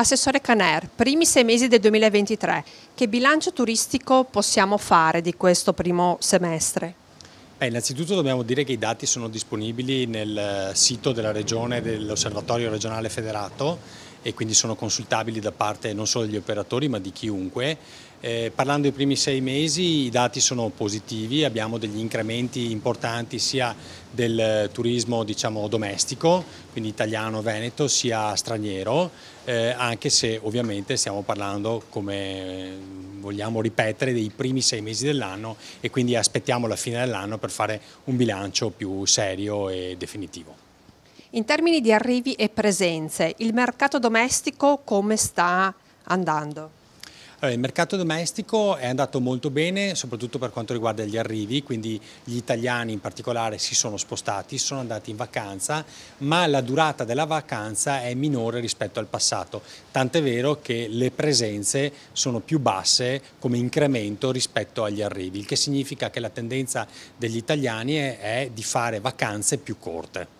Assessore Caner, primi sei mesi del 2023, che bilancio turistico possiamo fare di questo primo semestre? Beh, innanzitutto dobbiamo dire che i dati sono disponibili nel sito della Regione, dell'Osservatorio regionale federato e quindi sono consultabili da parte non solo degli operatori ma di chiunque. Eh, parlando dei primi sei mesi i dati sono positivi, abbiamo degli incrementi importanti sia del turismo diciamo, domestico, quindi italiano, veneto, sia straniero, eh, anche se ovviamente stiamo parlando, come vogliamo ripetere, dei primi sei mesi dell'anno e quindi aspettiamo la fine dell'anno per fare un bilancio più serio e definitivo. In termini di arrivi e presenze, il mercato domestico come sta andando? Allora, il mercato domestico è andato molto bene, soprattutto per quanto riguarda gli arrivi, quindi gli italiani in particolare si sono spostati, sono andati in vacanza, ma la durata della vacanza è minore rispetto al passato, tant'è vero che le presenze sono più basse come incremento rispetto agli arrivi, il che significa che la tendenza degli italiani è di fare vacanze più corte.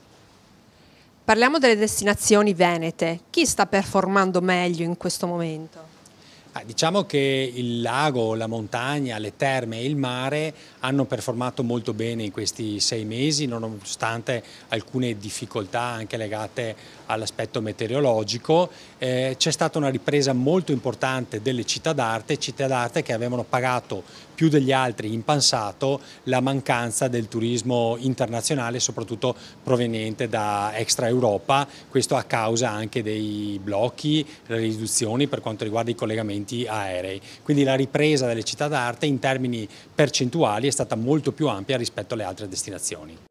Parliamo delle destinazioni venete. Chi sta performando meglio in questo momento? Ah, diciamo che il lago, la montagna, le terme e il mare hanno performato molto bene in questi sei mesi, nonostante alcune difficoltà anche legate all'aspetto meteorologico. Eh, C'è stata una ripresa molto importante delle città d'arte, città d'arte che avevano pagato più degli altri in passato la mancanza del turismo internazionale, soprattutto proveniente da extra Europa, questo a causa anche dei blocchi, le riduzioni per quanto riguarda i collegamenti movimenti aerei. Quindi la ripresa delle città d'arte in termini percentuali è stata molto più ampia rispetto alle altre destinazioni.